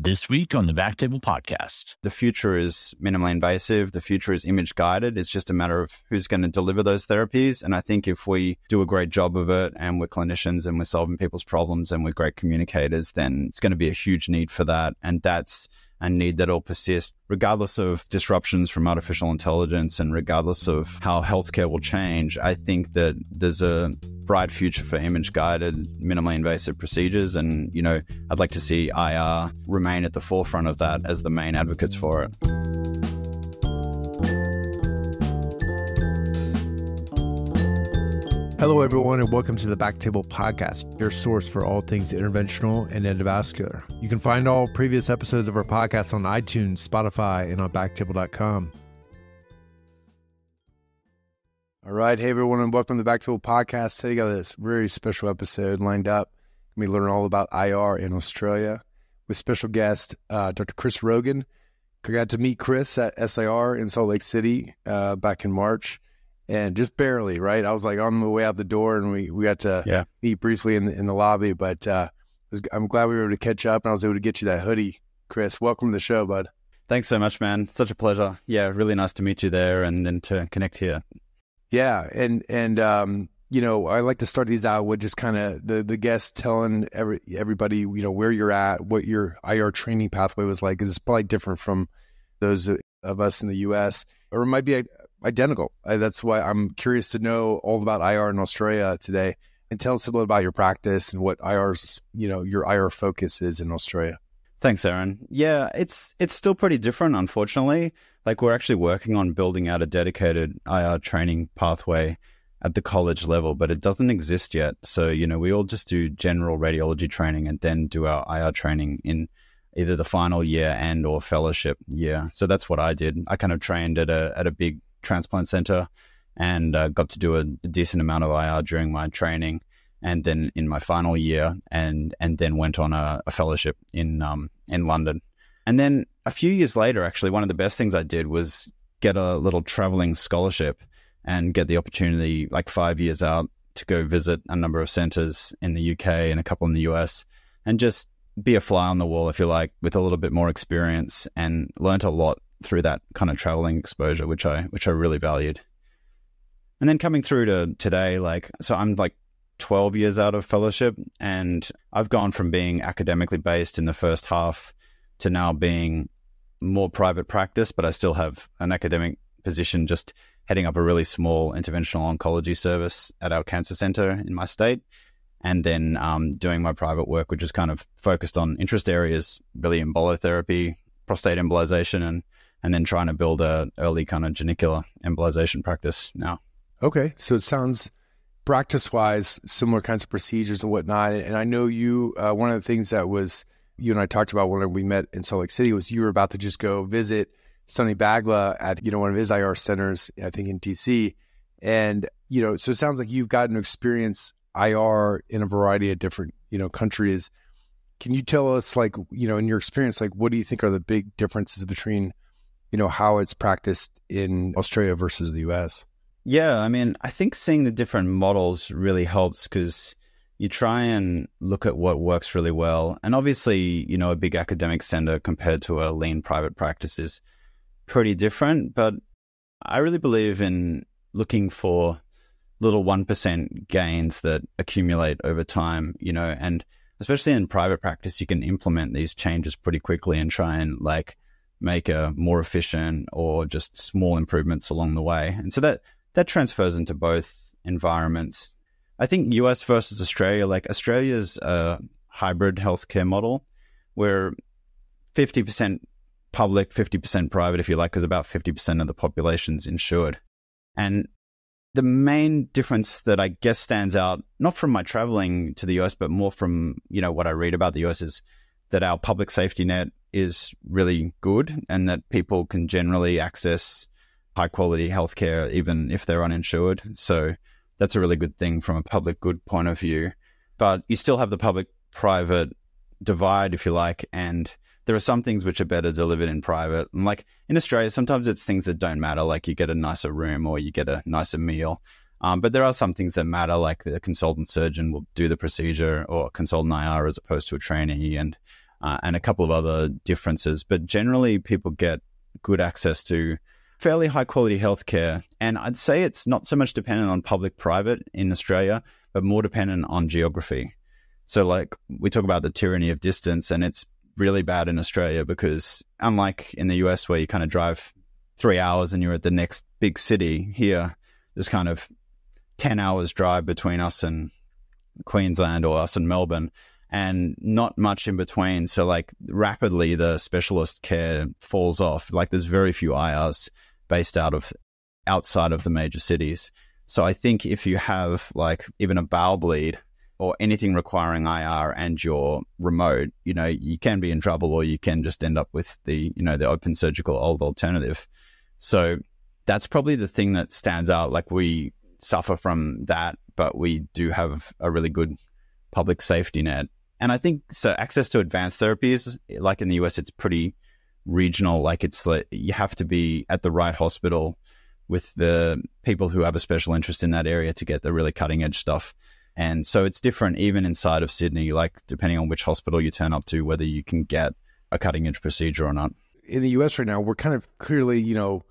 This week on the Backtable Podcast. The future is minimally invasive. The future is image guided. It's just a matter of who's going to deliver those therapies. And I think if we do a great job of it and we're clinicians and we're solving people's problems and we're great communicators, then it's going to be a huge need for that. And that's and need that'll persist, regardless of disruptions from artificial intelligence and regardless of how healthcare will change. I think that there's a bright future for image guided, minimally invasive procedures. And, you know, I'd like to see IR remain at the forefront of that as the main advocates for it. Hello, everyone, and welcome to the Back Table Podcast, your source for all things interventional and endovascular. You can find all previous episodes of our podcast on iTunes, Spotify, and on backtable.com. All right, hey, everyone, and welcome to the Back Table Podcast. Today, got this very special episode lined up. We learn all about IR in Australia with special guest uh, Dr. Chris Rogan. I got to meet Chris at SIR in Salt Lake City uh, back in March and just barely, right? I was like on the way out the door, and we, we got to yeah. meet briefly in the, in the lobby. But uh, was, I'm glad we were able to catch up, and I was able to get you that hoodie, Chris. Welcome to the show, bud. Thanks so much, man. Such a pleasure. Yeah, really nice to meet you there, and then to connect here. Yeah, and and um, you know, I like to start these out with just kind of the the guests telling every everybody, you know, where you're at, what your IR training pathway was like, is it's probably different from those of us in the U.S. Or it might be identical. that's why I'm curious to know all about IR in Australia today. And tell us a little about your practice and what IR's, you know, your IR focus is in Australia. Thanks, Aaron. Yeah, it's it's still pretty different, unfortunately. Like we're actually working on building out a dedicated IR training pathway at the college level, but it doesn't exist yet. So, you know, we all just do general radiology training and then do our IR training in either the final year and or fellowship year. So that's what I did. I kind of trained at a at a big transplant center and uh, got to do a decent amount of IR during my training and then in my final year and and then went on a, a fellowship in um, in London. And then a few years later, actually, one of the best things I did was get a little traveling scholarship and get the opportunity, like five years out, to go visit a number of centers in the UK and a couple in the US and just be a fly on the wall, if you like, with a little bit more experience and learned a lot through that kind of traveling exposure, which I which I really valued. And then coming through to today, like so I'm like 12 years out of fellowship and I've gone from being academically based in the first half to now being more private practice, but I still have an academic position just heading up a really small interventional oncology service at our cancer center in my state. And then um, doing my private work, which is kind of focused on interest areas, really embolotherapy, prostate embolization, and and then trying to build a early kind of genicular embolization practice now. Okay, so it sounds practice wise similar kinds of procedures and whatnot. And I know you. Uh, one of the things that was you and I talked about when we met in Salt Lake City was you were about to just go visit Sonny Bagla at you know one of his IR centers, I think in DC, and you know so it sounds like you've gotten experience IR in a variety of different you know countries. Can you tell us like you know in your experience like what do you think are the big differences between you know, how it's practiced in Australia versus the US? Yeah, I mean, I think seeing the different models really helps because you try and look at what works really well. And obviously, you know, a big academic center compared to a lean private practice is pretty different. But I really believe in looking for little 1% gains that accumulate over time, you know, and especially in private practice, you can implement these changes pretty quickly and try and like make a more efficient or just small improvements along the way. And so that that transfers into both environments. I think US versus Australia, like Australia's a hybrid healthcare model where 50% public, 50% private, if you like, because about 50% of the population's insured. And the main difference that I guess stands out, not from my traveling to the US, but more from, you know, what I read about the US is that our public safety net is really good and that people can generally access high quality healthcare even if they're uninsured. So that's a really good thing from a public good point of view. But you still have the public private divide, if you like, and there are some things which are better delivered in private. And like in Australia, sometimes it's things that don't matter, like you get a nicer room or you get a nicer meal. Um, but there are some things that matter, like the consultant surgeon will do the procedure or consultant IR as opposed to a trainee. And uh, and a couple of other differences. But generally, people get good access to fairly high quality healthcare. And I'd say it's not so much dependent on public private in Australia, but more dependent on geography. So, like, we talk about the tyranny of distance, and it's really bad in Australia because, unlike in the US, where you kind of drive three hours and you're at the next big city, here, there's kind of 10 hours drive between us and Queensland or us and Melbourne and not much in between. So, like, rapidly the specialist care falls off. Like, there's very few IRs based out of outside of the major cities. So, I think if you have like even a bowel bleed or anything requiring IR and you're remote, you know, you can be in trouble or you can just end up with the, you know, the open surgical old alternative. So, that's probably the thing that stands out. Like, we suffer from that, but we do have a really good public safety net and I think so access to advanced therapies, like in the US, it's pretty regional. Like it's like you have to be at the right hospital with the people who have a special interest in that area to get the really cutting edge stuff. And so it's different even inside of Sydney, like depending on which hospital you turn up to, whether you can get a cutting edge procedure or not. In the US right now, we're kind of clearly, you know,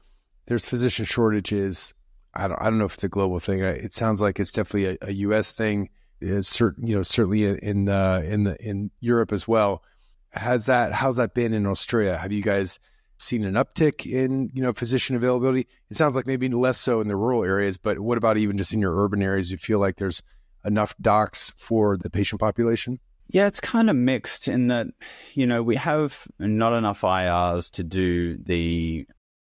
there's physician shortages. I don't, I don't know if it's a global thing. It sounds like it's definitely a, a US thing is certain you know certainly in uh, in the, in Europe as well. Has that how's that been in Australia? Have you guys seen an uptick in you know physician availability? It sounds like maybe less so in the rural areas, but what about even just in your urban areas? You feel like there's enough docs for the patient population? Yeah, it's kind of mixed in that you know we have not enough IRs to do the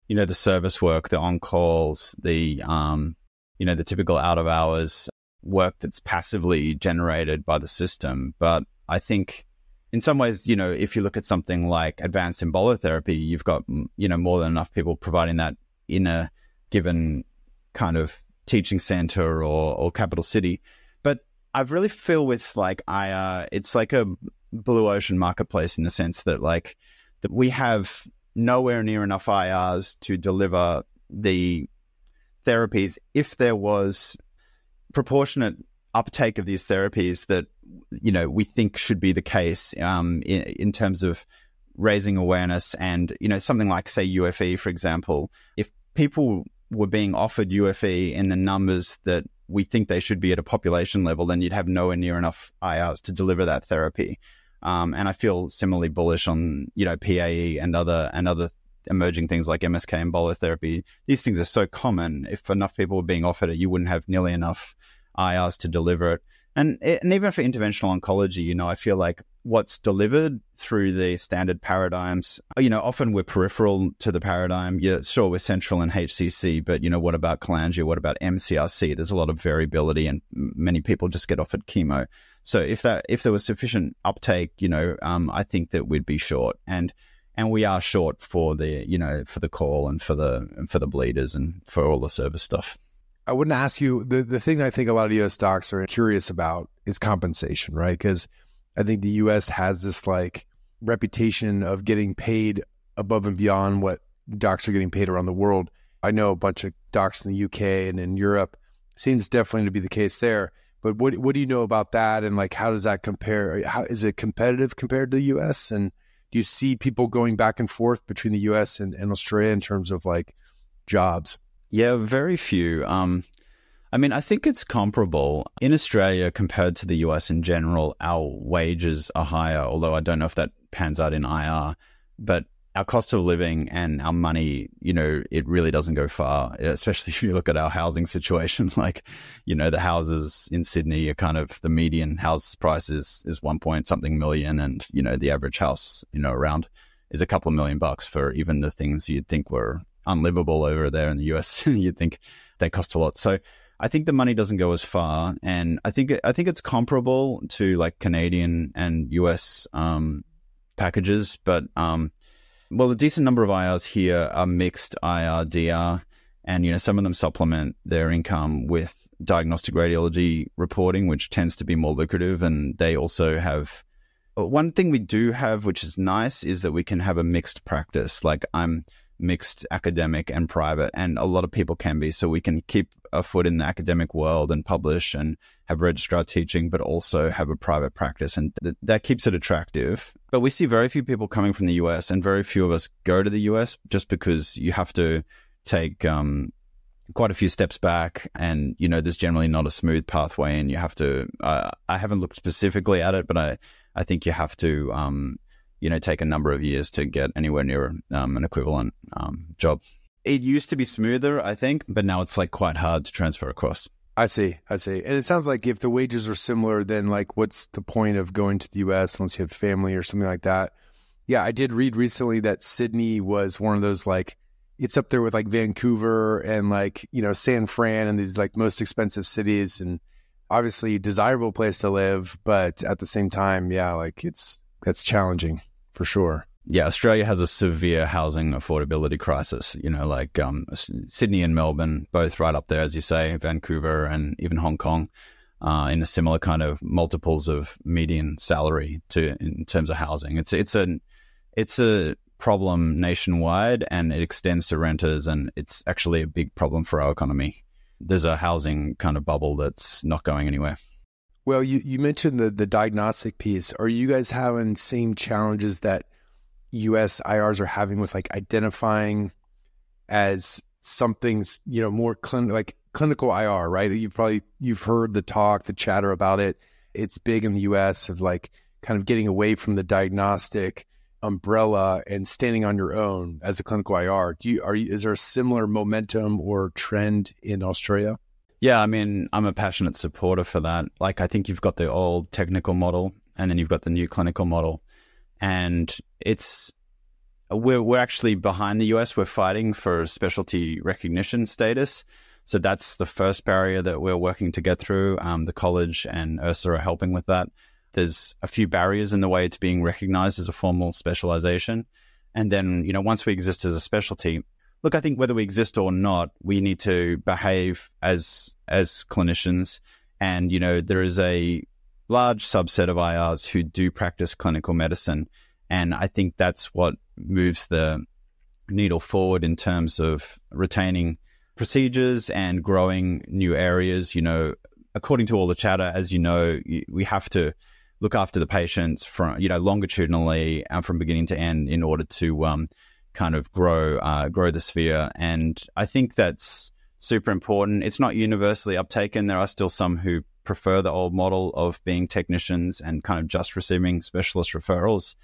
you know the service work, the on calls, the um, you know the typical out of hours work that's passively generated by the system. But I think in some ways, you know, if you look at something like advanced embolotherapy, you've got, you know, more than enough people providing that in a given kind of teaching center or, or capital city. But I really feel with like IR, uh, it's like a blue ocean marketplace in the sense that like that we have nowhere near enough IRs to deliver the therapies if there was proportionate uptake of these therapies that you know we think should be the case um, in, in terms of raising awareness and you know something like say UFE for example if people were being offered UFE in the numbers that we think they should be at a population level then you'd have nowhere near enough IRs to deliver that therapy um, and I feel similarly bullish on you know PAE and other and other emerging things like MSK and therapy. These things are so common. If enough people were being offered it, you wouldn't have nearly enough IRs to deliver it. And, and even for interventional oncology, you know, I feel like what's delivered through the standard paradigms, you know, often we're peripheral to the paradigm. Yeah, sure, we're central in HCC, but, you know, what about cholangio? What about MCRC? There's a lot of variability, and many people just get offered chemo. So if that if there was sufficient uptake, you know, um, I think that we'd be short. And and we are short for the you know for the call and for the and for the bleeders and for all the service stuff. I wouldn't ask you the the thing that I think a lot of U.S. docs are curious about is compensation, right? Because I think the U.S. has this like reputation of getting paid above and beyond what docs are getting paid around the world. I know a bunch of docs in the UK and in Europe. Seems definitely to be the case there. But what what do you know about that? And like, how does that compare? How is it competitive compared to the U.S. and do you see people going back and forth between the U.S. and, and Australia in terms of like jobs? Yeah, very few. Um, I mean, I think it's comparable in Australia compared to the U.S. in general. Our wages are higher, although I don't know if that pans out in IR. But our cost of living and our money, you know, it really doesn't go far, especially if you look at our housing situation. Like, you know, the houses in Sydney are kind of the median house price is, is one point something million. And, you know, the average house, you know, around is a couple of million bucks for even the things you'd think were unlivable over there in the US. you'd think they cost a lot. So I think the money doesn't go as far. And I think, I think it's comparable to like Canadian and US, um, packages, but, um, well, a decent number of IRs here are mixed IR, DR, and you know some of them supplement their income with diagnostic radiology reporting, which tends to be more lucrative, and they also have. Uh, one thing we do have, which is nice, is that we can have a mixed practice. Like I'm mixed academic and private, and a lot of people can be. So we can keep a foot in the academic world and publish and have registrar teaching, but also have a private practice. And th- that keeps it attractive. But we see very few people coming from the US, and very few of us go to the US just because you have to take um, quite a few steps back and you know there's generally not a smooth pathway and you have to uh, i haven't looked specifically at it but i i think you have to um, you know take a number of years to get anywhere near um, an equivalent um, job. It used to be smoother, I think, but now it's like quite hard to transfer across. I see, I see, and it sounds like if the wages are similar, then like what's the point of going to the U.S. unless you have family or something like that? Yeah, I did read recently that Sydney was one of those like it's up there with like Vancouver and like you know San Fran and these like most expensive cities and obviously desirable place to live, but at the same time, yeah, like it's that's challenging for sure. Yeah, Australia has a severe housing affordability crisis. You know, like um, Sydney and Melbourne, both right up there, as you say, Vancouver and even Hong Kong, uh, in a similar kind of multiples of median salary to in terms of housing. It's it's a it's a problem nationwide, and it extends to renters, and it's actually a big problem for our economy. There's a housing kind of bubble that's not going anywhere. Well, you, you mentioned the, the diagnostic piece. Are you guys having same challenges that US IRs are having with like identifying as something's, you know, more like clinical IR, right? You've probably, you've heard the talk, the chatter about it. It's big in the US of like kind of getting away from the diagnostic umbrella and standing on your own as a clinical IR. Do you, are you, is there a similar momentum or trend in Australia? Yeah, I mean, I'm a passionate supporter for that. Like, I think you've got the old technical model and then you've got the new clinical model. And it's, we're, we're actually behind the US. We're fighting for specialty recognition status. So that's the first barrier that we're working to get through. Um, the college and URSA are helping with that. There's a few barriers in the way it's being recognized as a formal specialization. And then, you know, once we exist as a specialty, look, I think whether we exist or not, we need to behave as as clinicians. And you know, there is a large subset of IRs who do practice clinical medicine, and I think that's what moves the needle forward in terms of retaining procedures and growing new areas. You know, according to all the chatter, as you know, we have to look after the patients from you know longitudinally and from beginning to end in order to um, kind of grow uh, grow the sphere. And I think that's super important. It's not universally uptaken. There are still some who prefer the old model of being technicians and kind of just receiving specialist referrals.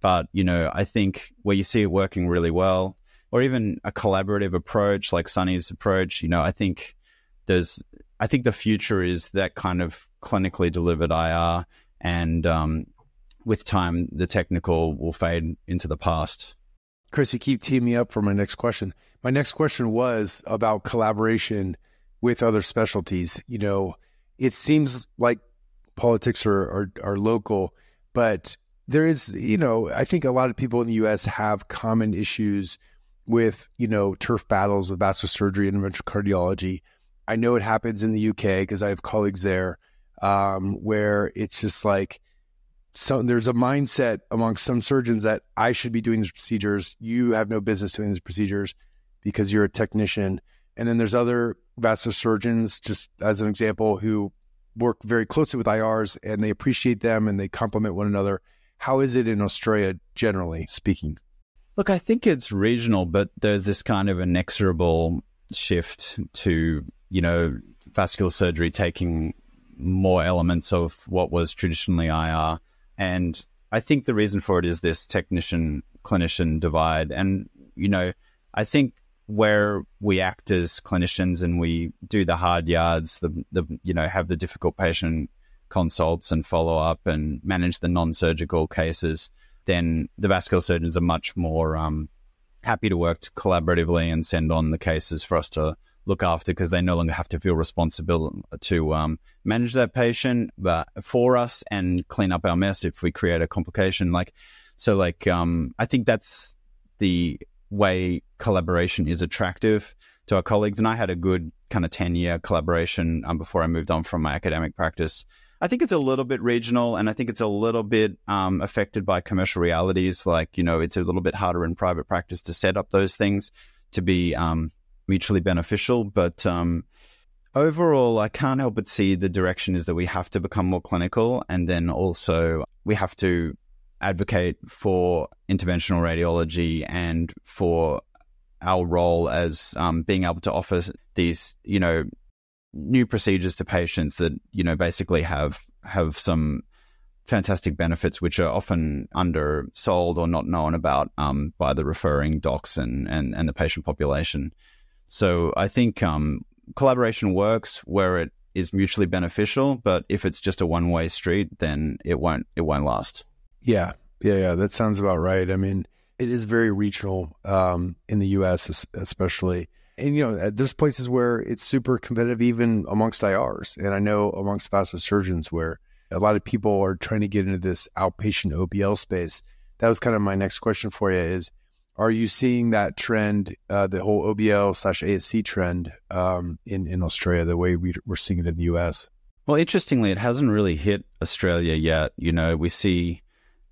But you know, I think where you see it working really well, or even a collaborative approach like Sunny's approach, you know, I think there's I think the future is that kind of clinically delivered IR, and um, with time, the technical will fade into the past. Chris, you keep teeing me up for my next question. My next question was about collaboration with other specialties. You know, it seems like politics are, are, are local, but there is, you know, I think a lot of people in the U.S. have common issues with, you know, turf battles with vascular surgery and interventional cardiology. I know it happens in the UK because I have colleagues there um, where it's just like so there's a mindset among some surgeons that I should be doing these procedures. You have no business doing these procedures because you're a technician. And then there's other vascular surgeons, just as an example, who work very closely with IRs and they appreciate them and they compliment one another. How is it in Australia, generally speaking? Look, I think it's regional, but there's this kind of inexorable shift to, you know, vascular surgery taking more elements of what was traditionally IR and I think the reason for it is this technician clinician divide. And, you know, I think where we act as clinicians and we do the hard yards, the, the you know, have the difficult patient consults and follow up and manage the non surgical cases, then the vascular surgeons are much more um, happy to work collaboratively and send on the cases for us to look after because they no longer have to feel responsible to um, manage that patient but for us and clean up our mess if we create a complication. Like, so like, um, I think that's the way collaboration is attractive to our colleagues. And I had a good kind of 10 year collaboration um, before I moved on from my academic practice. I think it's a little bit regional and I think it's a little bit um, affected by commercial realities. Like, you know, it's a little bit harder in private practice to set up those things to be um, mutually beneficial. But um, overall, I can't help but see the direction is that we have to become more clinical, and then also we have to advocate for interventional radiology and for our role as um, being able to offer these, you know, new procedures to patients that you know basically have have some fantastic benefits which are often undersold or not known about um, by the referring docs and, and, and the patient population. So I think um, collaboration works where it is mutually beneficial, but if it's just a one way street, then it won't it won't last. Yeah, yeah, yeah. That sounds about right. I mean, it is very regional um, in the U.S. especially, and you know, uh, there's places where it's super competitive even amongst IRs, and I know amongst plastic surgeons where a lot of people are trying to get into this outpatient OBL space. That was kind of my next question for you: is are you seeing that trend, uh, the whole OBL slash ASC trend um, in, in Australia, the way we, we're seeing it in the US? Well, interestingly, it hasn't really hit Australia yet. You know, we see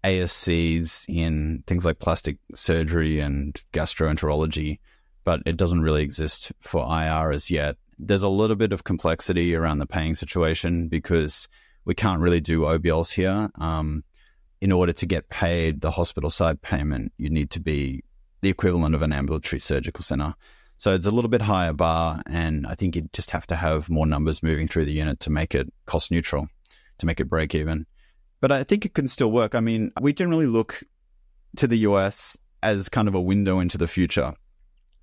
ASCs in things like plastic surgery and gastroenterology, but it doesn't really exist for IR as yet. There's a little bit of complexity around the paying situation because we can't really do OBLs here. Um, in order to get paid the hospital side payment, you need to be the equivalent of an ambulatory surgical center. So it's a little bit higher bar, and I think you would just have to have more numbers moving through the unit to make it cost neutral, to make it break even. But I think it can still work. I mean, we generally look to the US as kind of a window into the future.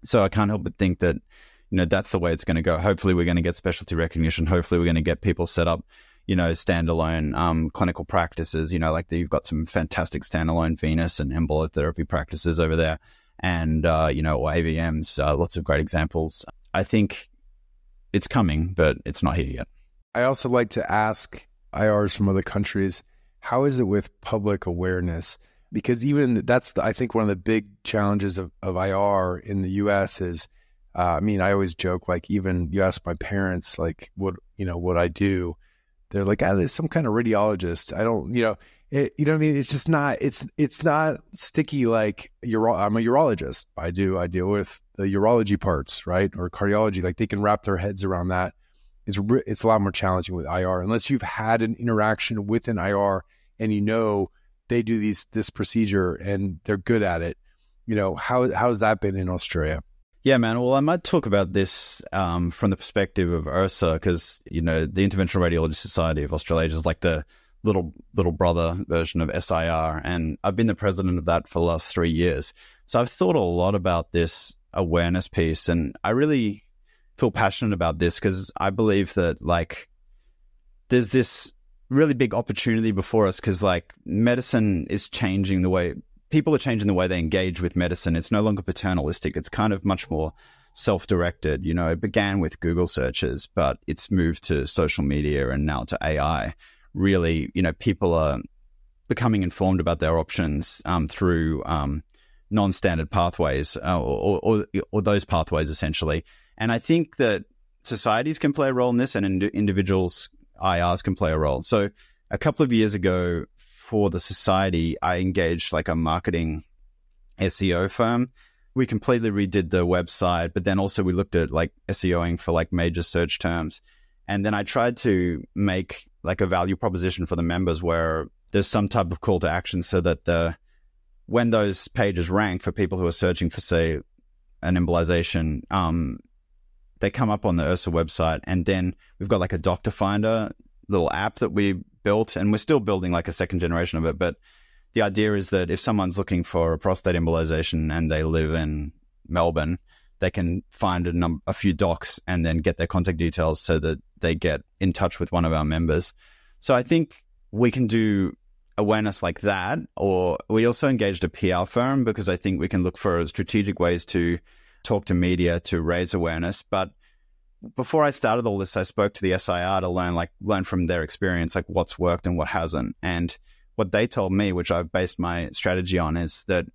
So I can't help but think that, you know, that's the way it's going to go. Hopefully, we're going to get specialty recognition. Hopefully, we're going to get people set up, you know, standalone um, clinical practices. You know, like the, you've got some fantastic standalone venous and embolotherapy practices over there and uh, you know or AVMs. Uh, lots of great examples. I think it's coming, but it's not here yet. I also like to ask IRs from other countries, how is it with public awareness? Because even that's the, I think one of the big challenges of, of IR in the U.S. is. Uh, I mean, I always joke like even you ask my parents like what you know what I do, they're like, ah, there's some kind of radiologist. I don't, you know, it, you know what I mean? It's just not. It's it's not sticky like uro- I'm a urologist. I do. I deal with the urology parts, right, or cardiology. Like they can wrap their heads around that. It's re- it's a lot more challenging with IR unless you've had an interaction with an IR and you know they do these this procedure and they're good at it. You know how how's that been in Australia? Yeah, man. Well, I might talk about this um, from the perspective of URSA because you know the Interventional Radiology Society of Australasia is like the little little brother version of SIR, and I've been the president of that for the last three years. So I've thought a lot about this awareness piece, and I really feel passionate about this because I believe that like there's this really big opportunity before us because like medicine is changing the way people are changing the way they engage with medicine. It's no longer paternalistic. It's kind of much more self-directed. You know, it began with Google searches, but it's moved to social media and now to AI really, you know, people are becoming informed about their options um, through um, non-standard pathways uh, or, or, or, those pathways essentially. And I think that societies can play a role in this, and ind- individuals IRs can play a role. So a couple of years ago, for the society, I engaged like a marketing SEO firm. We completely redid the website, but then also we looked at like SEOing for like major search terms. And then I tried to make like a value proposition for the members where there's some type of call to action so that the when those pages rank for people who are searching for say an embolization um, they come up on the ursa website and then we've got like a doctor finder little app that we built and we're still building like a second generation of it but the idea is that if someone's looking for a prostate embolization and they live in melbourne they can find a, num- a few docs and then get their contact details so that they get in touch with one of our members. So I think we can do awareness like that. Or we also engaged a PR firm because I think we can look for strategic ways to talk to media to raise awareness. But before I started all this, I spoke to the SIR to learn, like, learn from their experience, like what's worked and what hasn't. And what they told me, which I've based my strategy on, is that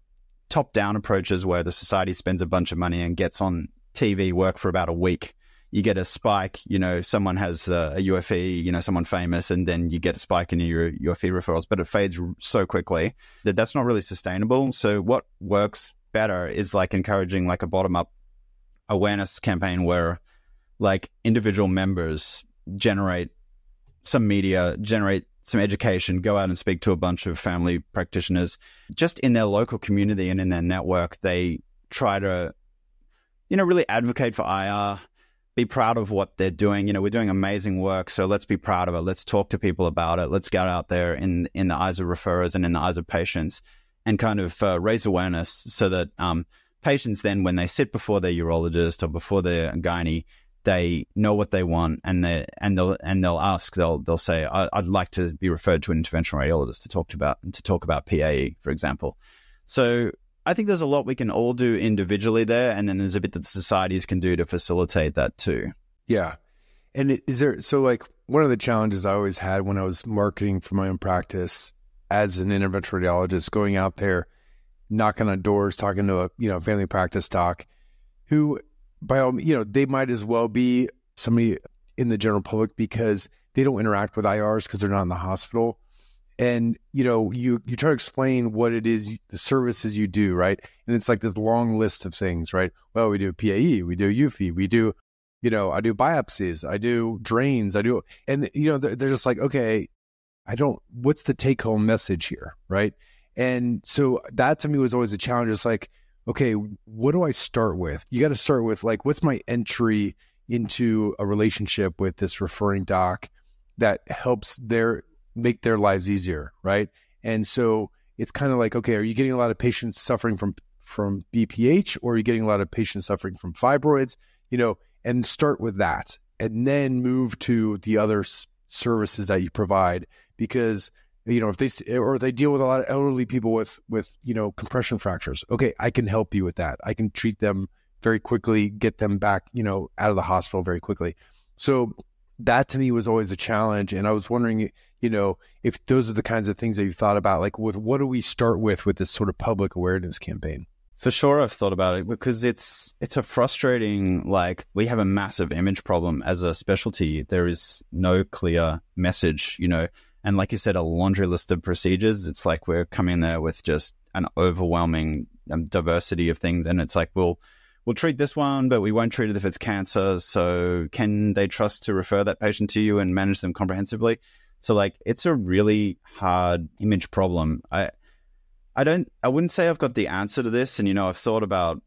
top down approaches where the society spends a bunch of money and gets on TV work for about a week. You get a spike, you know, someone has uh, a, a UFE, you know, someone famous, and then you get a spike in your UFE referrals, but it fades so quickly that that's not really sustainable. So, what works better is like encouraging like a bottom up awareness campaign where like individual members generate some media, generate some education, go out and speak to a bunch of family practitioners just in their local community and in their network. They try to, you know, really advocate for IR, be proud of what they're doing. You know, we're doing amazing work, so let's be proud of it. Let's talk to people about it. Let's get out there in in the eyes of referrers and in the eyes of patients, and kind of uh, raise awareness so that um, patients then, when they sit before their urologist or before their gynae, they know what they want and they and they'll and they'll ask they'll they'll say I, would like to be referred to an interventional radiologist to talk to about to talk about PAE for example. So I think there's a lot we can all do individually there, and then there's a bit that societies can do to facilitate that too. Yeah, and is there so like one of the challenges I always had when I was marketing for my own practice as an interventional radiologist, going out there, knocking on doors, talking to a you know family practice doc, who by all you know they might as well be somebody in the general public because they don't interact with IRs because they're not in the hospital. And you know, you you try to explain what it is, the services you do, right? And it's like this long list of things, right? Well, we do PAE, we do UFI, we do, you know, I do biopsies, I do drains, I do, and you know, they're, they're just like, okay, I don't. What's the take home message here, right? And so that to me was always a challenge. It's like, okay, what do I start with? You got to start with like, what's my entry into a relationship with this referring doc that helps their make their lives easier, right? And so it's kind of like, okay, are you getting a lot of patients suffering from from BPH, or are you getting a lot of patients suffering from fibroids? You know, and start with that, and then move to the other services that you provide because you know if they or they deal with a lot of elderly people with with you know compression fractures okay i can help you with that i can treat them very quickly get them back you know out of the hospital very quickly so that to me was always a challenge and i was wondering you know if those are the kinds of things that you thought about like with what do we start with with this sort of public awareness campaign for sure i've thought about it because it's it's a frustrating like we have a massive image problem as a specialty there is no clear message you know and like you said, a laundry list of procedures. It's like we're coming there with just an overwhelming um, diversity of things. And it's like, well, we'll treat this one, but we won't treat it if it's cancer. So can they trust to refer that patient to you and manage them comprehensively? So like, it's a really hard image problem. I, I don't, I wouldn't say I've got the answer to this. And, you know, I've thought about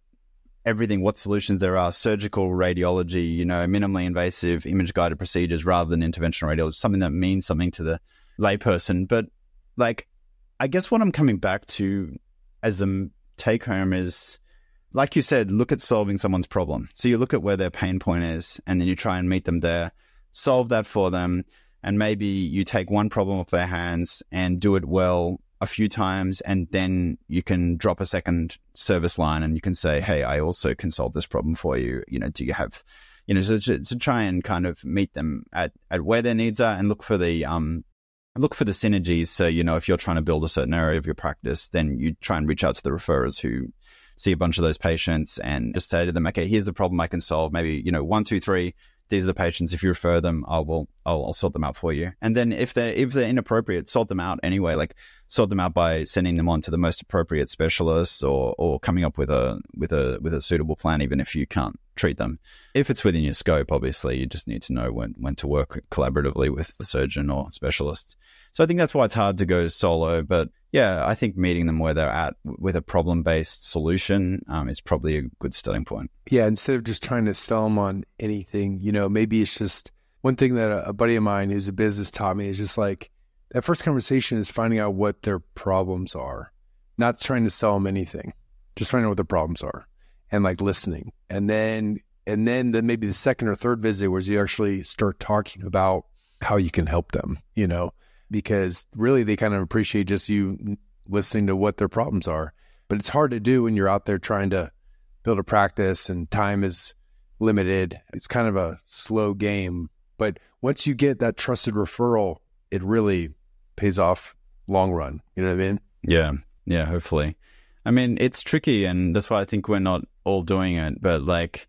everything, what solutions there are, surgical radiology, you know, minimally invasive image guided procedures rather than interventional radiology, something that means something to the layperson. But like, I guess what I'm coming back to as the take home is, like you said, look at solving someone's problem. So you look at where their pain point is, and then you try and meet them there, solve that for them, and maybe you take one problem off their hands and do it well a few times and then you can drop a second service line and you can say hey i also can solve this problem for you you know do you have you know so to, to, try and kind of meet them at, at where their needs are and look for the um look for the synergies. So, you know, if you're trying to build a certain area of your practice, then you try and reach out to the referrers who see a bunch of those patients and just say to them, okay, here's the problem I can solve. Maybe, you know, one, two, three. These are the patients. If you refer them, I will, I'll, I'll sort them out for you. And then if they're, if they're inappropriate, sort them out anyway. Like sort them out by sending them on to the most appropriate specialists or, or coming up with a, with a, with a suitable plan, even if you can't treat them. If it's within your scope, obviously, you just need to know when, when to work collaboratively with the surgeon or specialist. So I think that's why it's hard to go solo. But yeah, I think meeting them where they're at with a problem based solution um, is probably a good starting point. Yeah, instead of just trying to sell them on anything, you know, maybe it's just one thing that a, a buddy of mine who's a business taught me is just like that first conversation is finding out what their problems are, not trying to sell them anything, just finding out what their problems are and like listening. And then and then the, maybe the second or third visit was you actually start talking about how you can help them, you know, because really they kind of appreciate just you listening to what their problems are. But it's hard to do when you're out there trying to build a practice and time is limited. It's kind of a slow game. But once you get that trusted referral, it really pays off long run. You know what I mean? Yeah. Yeah. Hopefully. I mean, it's tricky. And that's why I think we're not all doing it, but like,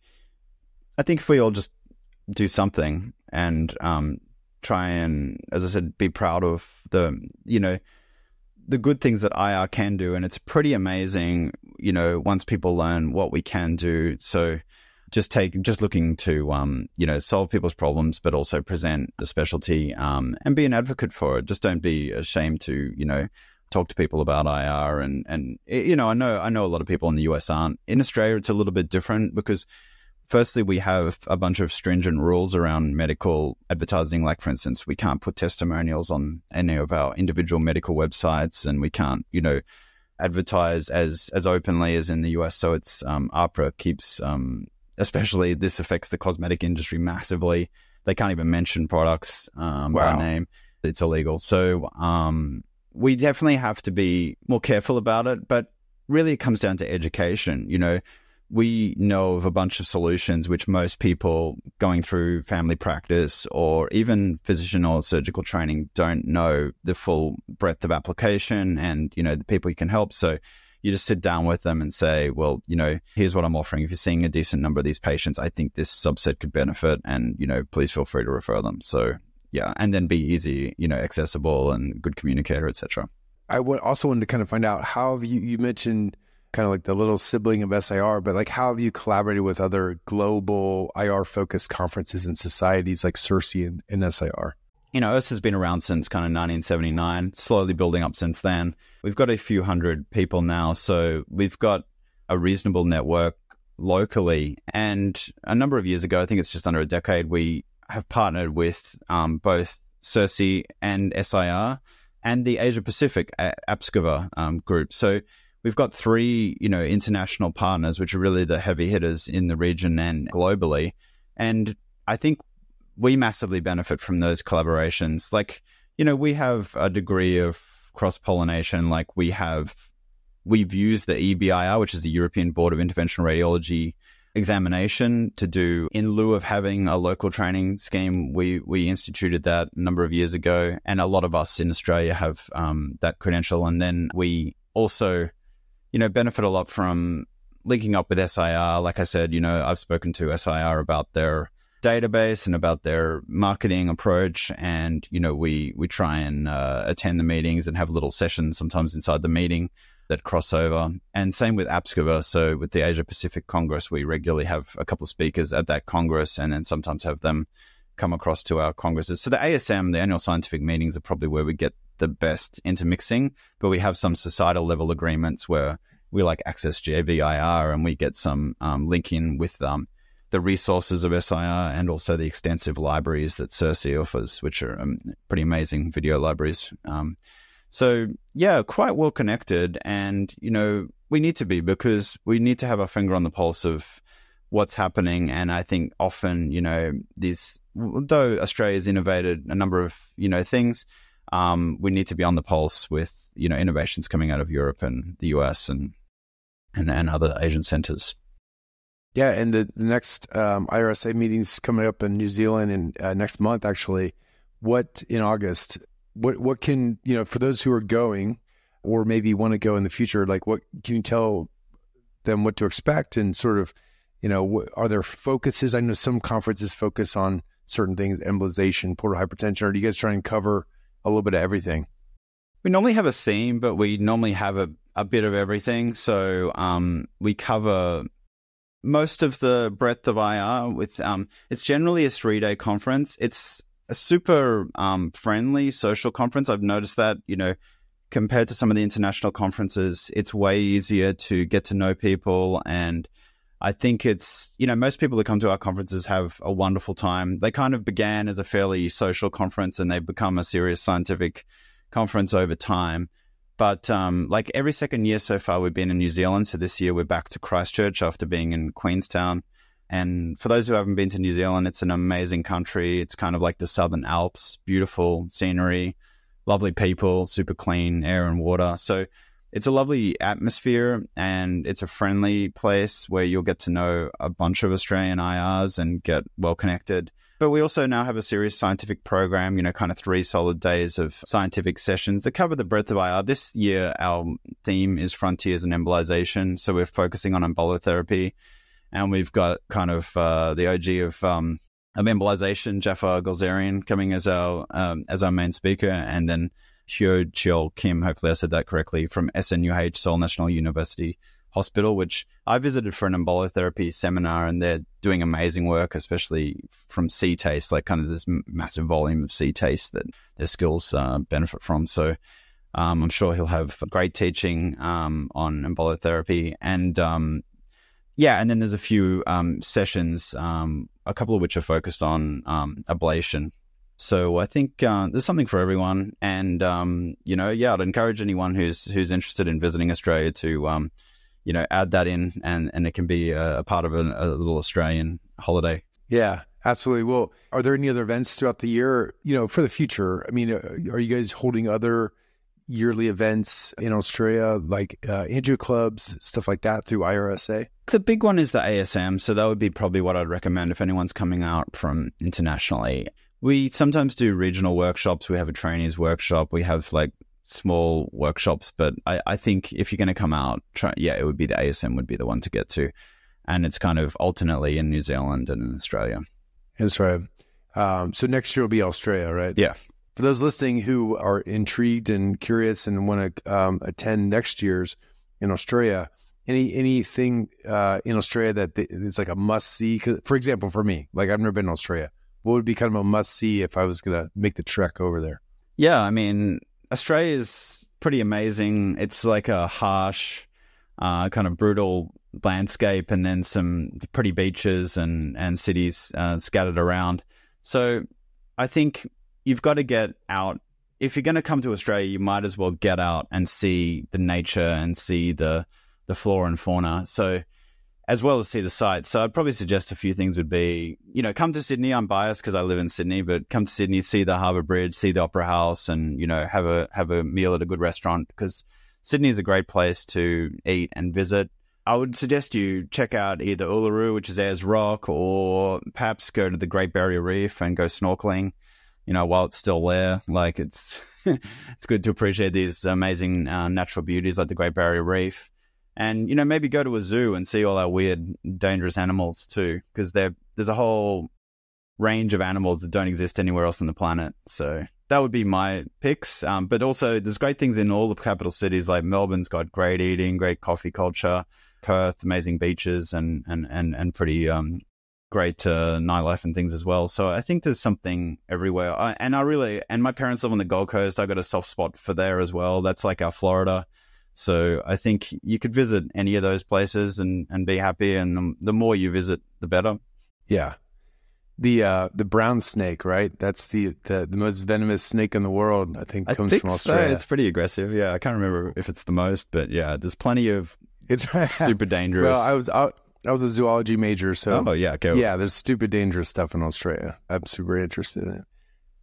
I think if we all just do something and um, try and, as I said, be proud of the, you know, the good things that IR can do. And it's pretty amazing, you know, once people learn what we can do. So just take, just looking to, um, you know, solve people's problems, but also present the specialty um, and be an advocate for it. Just don't be ashamed to, you know, talk to people about IR and and eh, you know I know I know a lot of people in the US aren't in Australia it's a little bit different because firstly we have a bunch of stringent rules around medical advertising like for instance we can't put testimonials on any of our individual medical websites and we can't you know advertise as as openly as in the US so it's um APRA keeps um especially this affects the cosmetic industry massively they can't even mention products um, wow. by name it's illegal so um we definitely have to be more careful about it, but really it comes down to education. You know, we know of a bunch of solutions which most people going through family practice or even physician or surgical training don't know the full breadth of application and, you know, the people you can help. So, you just sit down with them and say, well, you know, here's what I'm offering. If you're seeing a decent number of these patients, I think this subset could benefit and, you know, please feel free to refer them. So yeah, and then be easy, you know, accessible and good communicator, etc. I also wanted to kind of find out how have you you mentioned kind of like the little sibling of SIR, but like how have you collaborated with other global IR focused conferences and societies like Cersei and, and SIR? You know, us has been around since kind of 1979, slowly building up since then. We've got a few hundred people now, so we've got a reasonable network locally. And a number of years ago, I think it's just under a decade, we have partnered with um, both Circe and SIR and the Asia Pacific APSCOVA um, group. So we've got three, you know, international partners, which are really the heavy hitters in the region and globally. And I think we massively benefit from those collaborations. Like, you know, we have a degree of cross pollination. Like we have, we've used the EBIR, which is the European Board of Interventional Radiology examination to do in lieu of having a local training scheme. We we instituted that a number of years ago, and a lot of us in Australia have um, that credential. And then we also, you know, benefit a lot from linking up with SIR. Like I said, you know, I've spoken to SIR about their database and about their marketing approach and you know we we try and uh, attend the meetings and have little sessions sometimes inside the meeting that crossover. And same with APSCUVA. So with the Asia Pacific Congress, we regularly have a couple of speakers at that Congress and then sometimes have them come across to our congresses. So the ASM, the annual scientific meetings, are probably where we get the best intermixing, but we have some societal level agreements where we like access JVIR and we get some um, link in with um, the resources of SIR and also the extensive libraries that Circe offers, which are um, pretty amazing video libraries. Um, so, yeah, quite well connected. And, you know, we need to be because we need to have our finger on the pulse of what's happening. And I think often, you know, these, though Australia's innovated a number of, you know, things, um, we need to be on the pulse with, you know, innovations coming out of Europe and the US and, and, and other Asian centers. Yeah, and the, the next um, IRSA meeting's coming up in New Zealand and uh, next month, actually. What in August? what what can you know for those who are going or maybe want to go in the future like what can you tell them what to expect and sort of you know what, are there focuses i know some conferences focus on certain things embolization portal hypertension or do you guys try and cover a little bit of everything we normally have a theme but we normally have a, a bit of everything so um, we cover most of the breadth of ir with um, it's generally a three day conference it's a super um, friendly social conference. I've noticed that, you know, compared to some of the international conferences, it's way easier to get to know people. And I think it's, you know, most people that come to our conferences have a wonderful time. They kind of began as a fairly social conference and they've become a serious scientific conference over time. But um, like every second year so far, we've been in New Zealand. So this year we're back to Christchurch after being in Queenstown. And for those who haven't been to New Zealand, it's an amazing country. It's kind of like the Southern Alps, beautiful scenery, lovely people, super clean air and water. So it's a lovely atmosphere and it's a friendly place where you'll get to know a bunch of Australian IRs and get well connected. But we also now have a serious scientific program, you know, kind of three solid days of scientific sessions that cover the breadth of IR. This year, our theme is frontiers and embolization. So we're focusing on embolotherapy and we've got kind of uh, the OG of um, of embolization, Jafar Golzerian, coming as our um, as our main speaker, and then Hyo Cheol Kim. Hopefully, I said that correctly from SNUH Seoul National University Hospital, which I visited for an embolotherapy seminar, and they're doing amazing work, especially from sea taste, like kind of this massive volume of sea taste that their skills uh, benefit from. So. Um, I'm sure he'll have great teaching um, on embolotherapy, and um, yeah, and then there's a few um, sessions, um, a couple of which are focused on um, ablation. So I think uh, there's something for everyone, and um, you know, yeah, I'd encourage anyone who's who's interested in visiting Australia to, um, you know, add that in, and and it can be a, a part of a little Australian holiday. Yeah, absolutely. Well, are there any other events throughout the year? You know, for the future, I mean, uh, are you guys holding other yearly events in Australia, like uh, clubs, stuff like that through IRSA? The big one is the ASM. So that would be probably what I'd recommend if anyone's coming out from internationally. We sometimes do regional workshops. We have a trainees workshop. We have like small workshops, but I, I think if you're going to come out, try, yeah, it would be the ASM would be the one to get to. And it's kind of alternately in New Zealand and in Australia. That's right. Um, so next year will be Australia, right? Yeah. For those listening who are intrigued and curious and want to um, attend next year's in Australia, any anything uh, in Australia that it's like a must see? For example, for me, like I've never been to Australia, what would be kind of a must see if I was going to make the trek over there? Yeah, I mean, Australia is pretty amazing. It's like a harsh, uh, kind of brutal landscape, and then some pretty beaches and and cities uh, scattered around. So, I think you've got to get out. If you're going to come to Australia, you might as well get out and see the nature and see the the flora and fauna. So, as well as see the sights. So, I'd probably suggest a few things would be, you know, come to Sydney. I'm biased because I live in Sydney, but come to Sydney, see the Harbour Bridge, see the Opera House, and you know, have a have a meal at a good restaurant because Sydney is a great place to eat and visit. I would suggest you check out either Uluru, which is Ayers Rock, or perhaps go to the Great Barrier Reef and go snorkeling you know, while it's still there, like it's it's good to appreciate these amazing uh, natural beauties like the Great Barrier Reef, and you know maybe go to a zoo and see all our weird, dangerous animals too, because there's a whole range of animals that don't exist anywhere else on the planet. So that would be my picks. Um, but also, there's great things in all the capital cities. Like Melbourne's got great eating, great coffee culture. Perth, amazing beaches, and and and and pretty um, great nightlife and things as well. So I think there's something everywhere. I, and I really, and my parents live on the Gold Coast. I got a soft spot for there as well. That's like our Florida. So I think you could visit any of those places and, and be happy. And um, the more you visit, the better. Yeah. The uh, the brown snake, right? That's the, the, the most venomous snake in the world. I think I comes think from Australia. So. It's pretty aggressive. Yeah, I can't remember if it's the most, but yeah, there's plenty of it's super dangerous. Well, I was out I was a zoology major, so oh yeah, go. yeah. There's stupid, dangerous stuff in Australia. I'm super interested in it.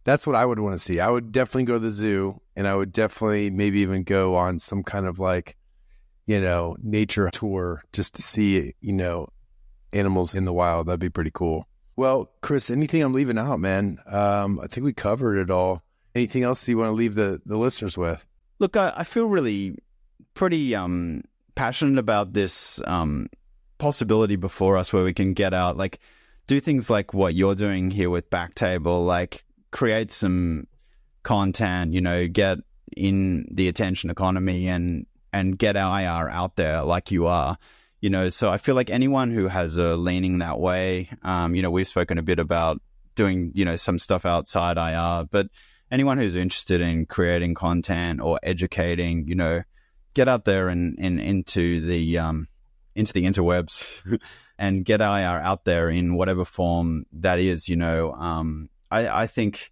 That's what I would want to see. I would definitely go to the zoo, and I would definitely maybe even go on some kind of like, you know, nature tour just to see you know, animals in the wild. That'd be pretty cool. Well, Chris, anything I'm leaving out, man? Um, I think we covered it all. Anything else you want to leave the the listeners with? Look, I, I feel really pretty um passionate about this um possibility before us where we can get out, like do things like what you're doing here with Backtable, like create some content, you know, get in the attention economy and and get our IR out there like you are. You know, so I feel like anyone who has a leaning that way, um, you know, we've spoken a bit about doing, you know, some stuff outside IR, but anyone who's interested in creating content or educating, you know, get out there and, and into the um, into the interwebs and get IR out there in whatever form that is. You know, um, I, I think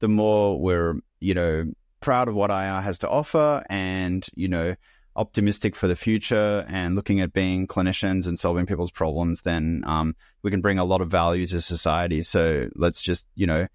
the more we're, you know, proud of what IR has to offer and, you know, optimistic for the future and looking at being clinicians and solving people's problems, then um, we can bring a lot of value to society. So let's just, you know,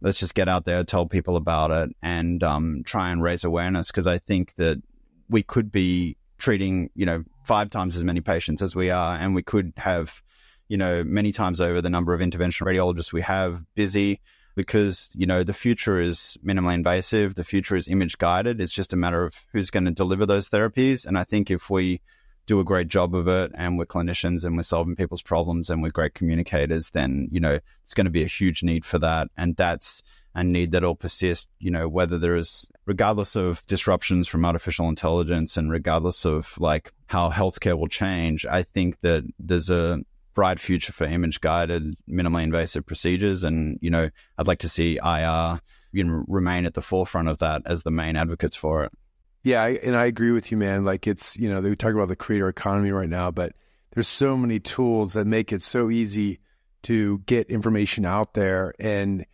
let's just get out there, tell people about it, and um, try and raise awareness because I think that we could be treating, you know, five times as many patients as we are. And we could have, you know, many times over the number of interventional radiologists we have busy because, you know, the future is minimally invasive. The future is image guided. It's just a matter of who's going to deliver those therapies. And I think if we do a great job of it and we're clinicians and we're solving people's problems and we're great communicators, then, you know, it's going to be a huge need for that. And that's, and need that'll persist, you know, whether there is, regardless of disruptions from artificial intelligence and regardless of like how healthcare will change, I think that there's a bright future for image guided, minimally invasive procedures. And, you know, I'd like to see IR you know, remain at the forefront of that as the main advocates for it. Yeah. I, and I agree with you, man. Like it's, you know, we talk about the creator economy right now, but there's so many tools that make it so easy to get information out there and,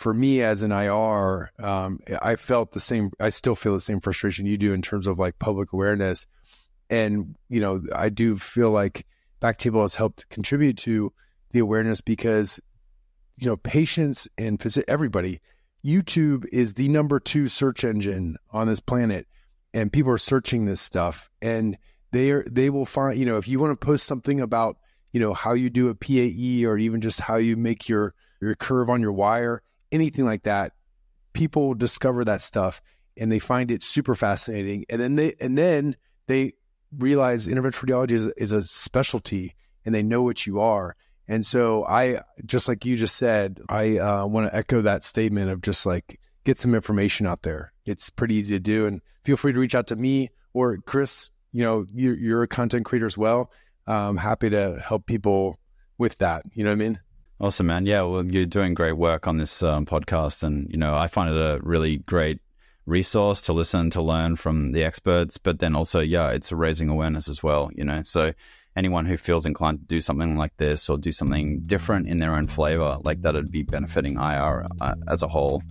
for me as an IR, um, I felt the same. I still feel the same frustration you do in terms of like public awareness, and you know, I do feel like Backtable has helped contribute to the awareness because you know patients and everybody. YouTube is the number two search engine on this planet, and people are searching this stuff, and they are they will find you know if you want to post something about you know how you do a PAE or even just how you make your your curve on your wire anything like that, people discover that stuff and they find it super fascinating. And then they and then they realize interventional radiology is, is a specialty and they know what you are. And so I just like you just said, I uh, want to echo that statement of just like get some information out there. It's pretty easy to do, and feel free to reach out to me or Chris. You know, you're, you're a content creator as well. I'm happy to help people with that. You know what I mean? Awesome, man. Yeah, well, you're doing great work on this um, podcast, and you know, I find it a really great resource to listen to learn from the experts. But then also, yeah, it's raising awareness as well. You know, so anyone who feels inclined to do something like this or do something different in their own flavor, like that, would be benefiting IR uh, as a whole.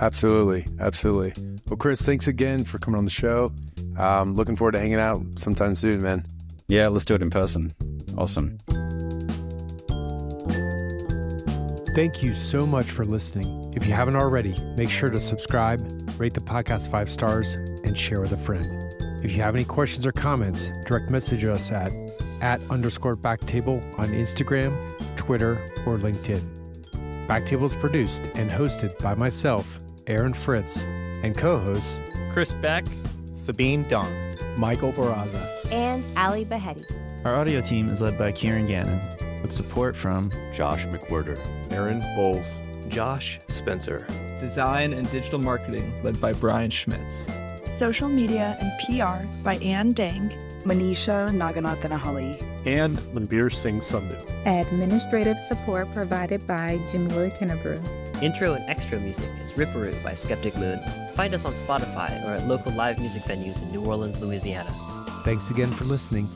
Absolutely, absolutely. Well, Chris, thanks again for coming on the show. Um, looking forward to hanging out sometime soon, man. Yeah, let's do it in person. Awesome. Thank you so much for listening. If you haven't already, make sure to subscribe, rate the podcast five stars, and share with a friend. If you have any questions or comments, direct message us at at underscore backtable on Instagram, Twitter, or LinkedIn. Backtable is produced and hosted by myself, Aaron Fritz, and co-hosts Chris Beck, Sabine Dong, Michael Barraza, and Ali Behetti. Our audio team is led by Kieran Gannon support from Josh McWhirter, Aaron Bowles, Josh Spencer, Design and Digital Marketing led by Brian Schmitz, Social Media and PR by Ann Dang, Manisha Naganathanahalli, and Manbir Singh Sundu. Administrative support provided by Jamila Kennebrew. Intro and extra music is Ripperoo by Skeptic Moon. Find us on Spotify or at local live music venues in New Orleans, Louisiana. Thanks again for listening.